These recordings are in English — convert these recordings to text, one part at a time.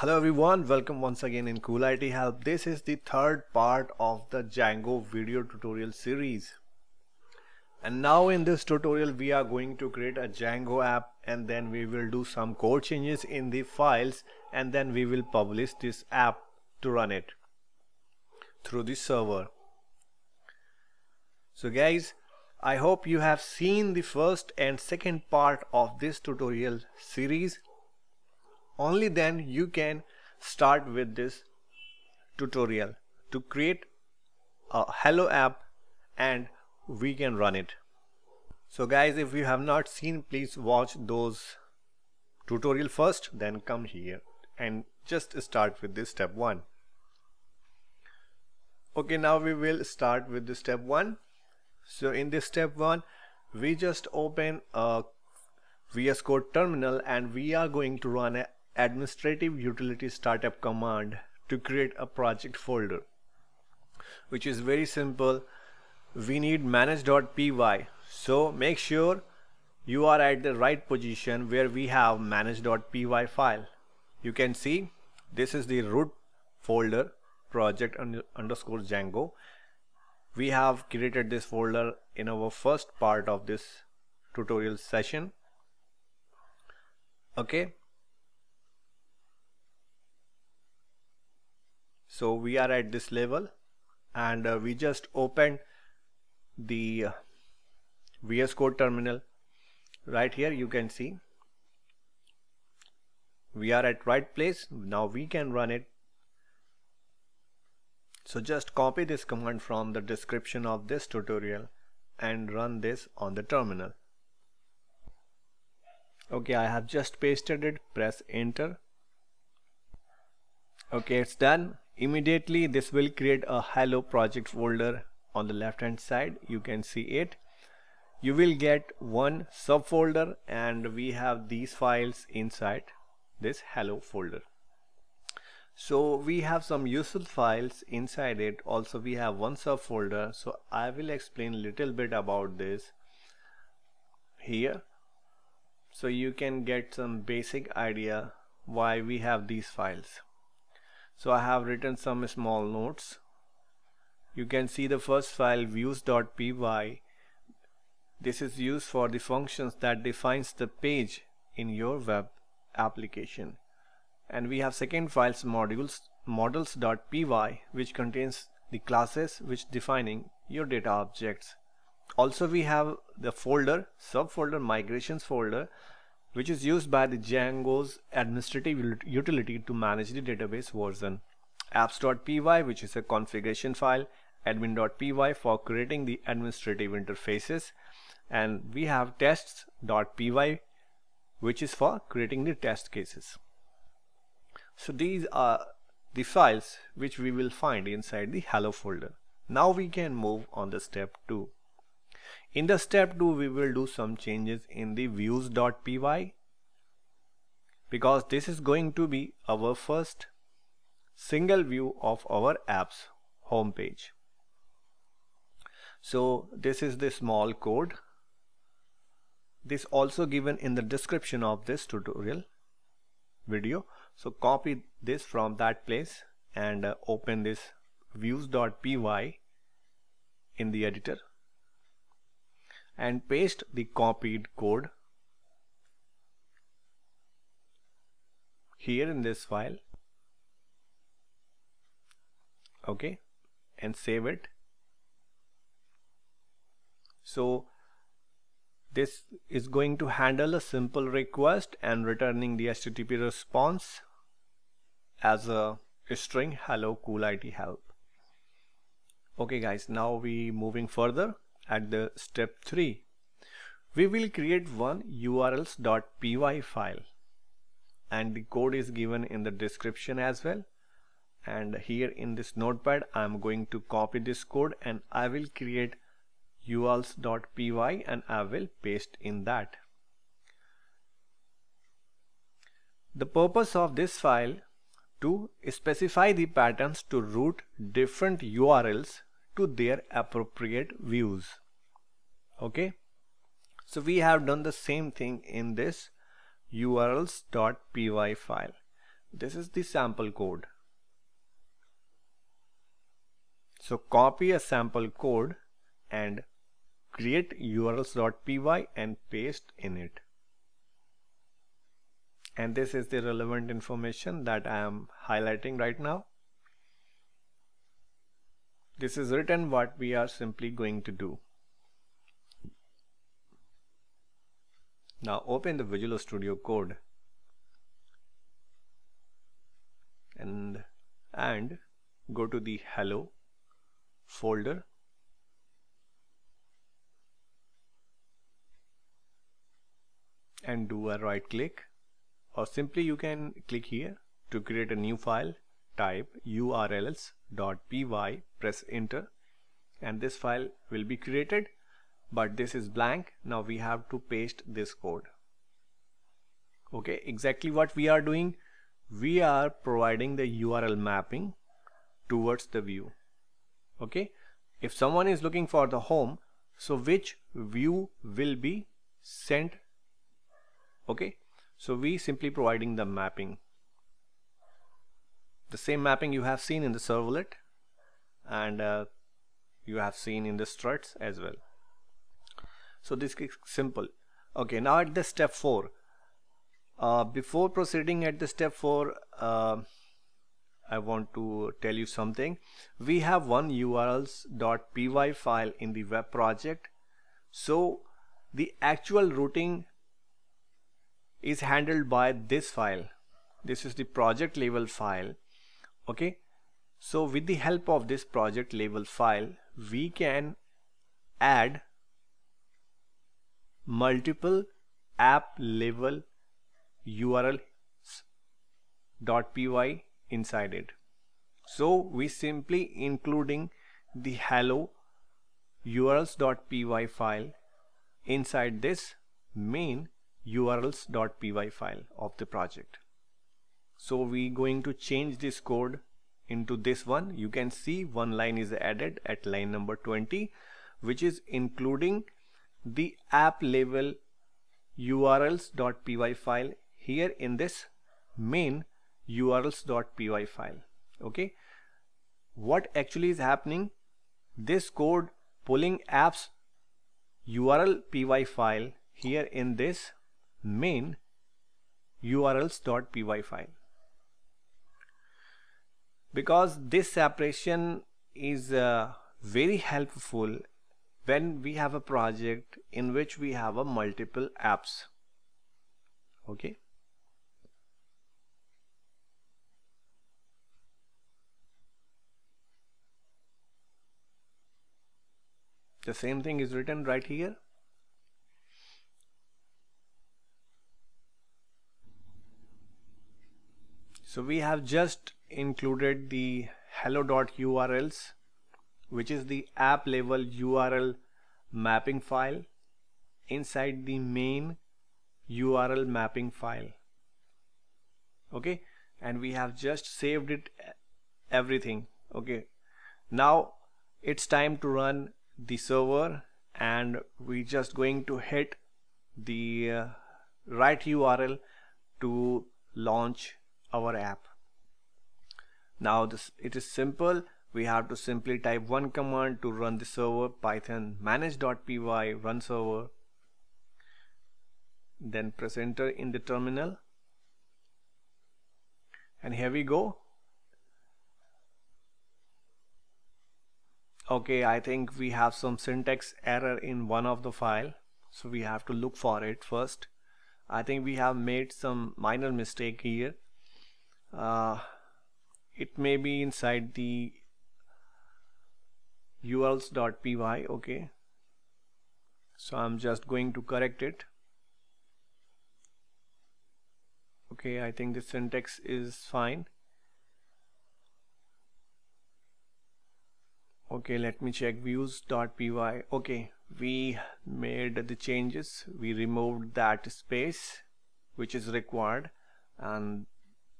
Hello everyone, welcome once again in Cool IT Help. This is the third part of the Django video tutorial series. And now in this tutorial we are going to create a Django app and then we will do some code changes in the files and then we will publish this app to run it through the server. So guys, I hope you have seen the first and second part of this tutorial series only then you can start with this tutorial to create a hello app and we can run it so guys if you have not seen please watch those tutorial first then come here and just start with this step 1 okay now we will start with the step 1 so in this step 1 we just open a VS Code terminal and we are going to run a administrative utility startup command to create a project folder which is very simple we need manage.py so make sure you are at the right position where we have manage.py file you can see this is the root folder project underscore django we have created this folder in our first part of this tutorial session okay so we are at this level and uh, we just open the uh, VS Code terminal right here you can see we are at right place now we can run it so just copy this command from the description of this tutorial and run this on the terminal okay I have just pasted it press enter okay it's done immediately this will create a hello project folder on the left hand side you can see it you will get one subfolder and we have these files inside this hello folder so we have some useful files inside it also we have one subfolder so I will explain little bit about this here so you can get some basic idea why we have these files so I have written some small notes. You can see the first file views.py. This is used for the functions that defines the page in your web application. And we have second files modules models.py which contains the classes which defining your data objects. Also we have the folder subfolder migrations folder which is used by the Django's administrative utility to manage the database version. apps.py which is a configuration file, admin.py for creating the administrative interfaces and we have tests.py which is for creating the test cases. So these are the files which we will find inside the hello folder. Now we can move on the step 2 in the step 2 we will do some changes in the views.py because this is going to be our first single view of our apps home page. So this is the small code. This also given in the description of this tutorial video. So copy this from that place and uh, open this views.py in the editor and paste the copied code here in this file okay and save it so this is going to handle a simple request and returning the HTTP response as a string hello cool IT help okay guys now we moving further at the step 3. We will create one urls.py file and the code is given in the description as well and here in this notepad I'm going to copy this code and I will create urls.py and I will paste in that. The purpose of this file to specify the patterns to route different URLs to their appropriate views okay so we have done the same thing in this urls.py file this is the sample code so copy a sample code and create urls.py and paste in it and this is the relevant information that I am highlighting right now this is written what we are simply going to do. Now open the Visual Studio Code and, and go to the hello folder and do a right click or simply you can click here to create a new file type urls .py, press enter and this file will be created but this is blank. Now we have to paste this code. Okay, exactly what we are doing. We are providing the URL mapping towards the view. Okay, if someone is looking for the home, so which view will be sent? Okay, so we simply providing the mapping the same mapping you have seen in the servlet and uh, you have seen in the struts as well so this is simple okay now at the step 4 uh, before proceeding at the step 4 uh, I want to tell you something we have one urls.py file in the web project so the actual routing is handled by this file this is the project level file okay so with the help of this project label file we can add multiple app level url dot py inside it so we simply including the hello urls.py file inside this main urls.py file of the project so we going to change this code into this one you can see one line is added at line number 20 which is including the app level urls.py file here in this main urls.py file okay what actually is happening this code pulling apps url py file here in this main urls.py file because this separation is uh, very helpful when we have a project in which we have a multiple apps okay the same thing is written right here so we have just included the hello.urls which is the app level URL mapping file inside the main URL mapping file okay and we have just saved it everything okay now it's time to run the server and we just going to hit the uh, right URL to launch our app now this it is simple. We have to simply type one command to run the server python manage.py run server. Then press enter in the terminal. And here we go. Okay, I think we have some syntax error in one of the file. So we have to look for it first. I think we have made some minor mistake here. Uh, it may be inside the urls.py okay so I'm just going to correct it okay I think the syntax is fine okay let me check views.py okay we made the changes we removed that space which is required and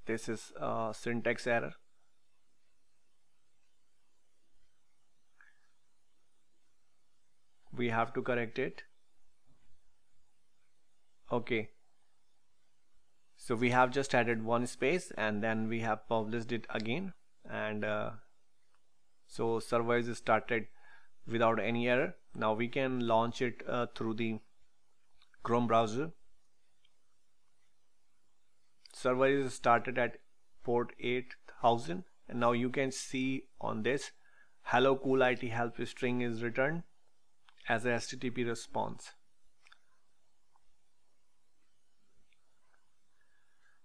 this is a syntax error we have to correct it okay so we have just added one space and then we have published it again and uh, so server is started without any error now we can launch it uh, through the Chrome browser server is started at port 8000 and now you can see on this hello cool IT help string is returned as a HTTP response.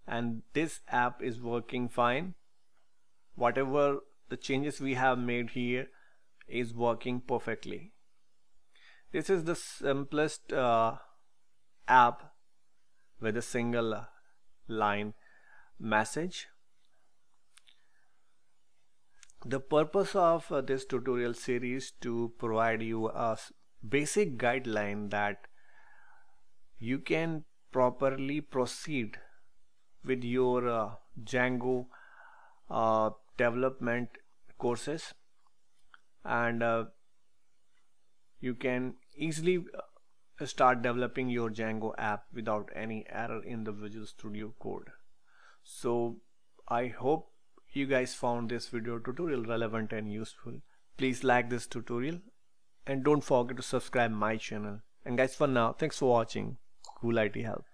And this app is working fine. Whatever the changes we have made here is working perfectly. This is the simplest uh, app with a single line message. The purpose of uh, this tutorial series to provide you a basic guideline that you can properly proceed with your uh, Django uh, development courses and uh, you can easily uh, start developing your Django app without any error in the Visual Studio Code. So I hope you guys found this video tutorial relevant and useful. Please like this tutorial and don't forget to subscribe my channel and guys for now thanks for watching cool IT help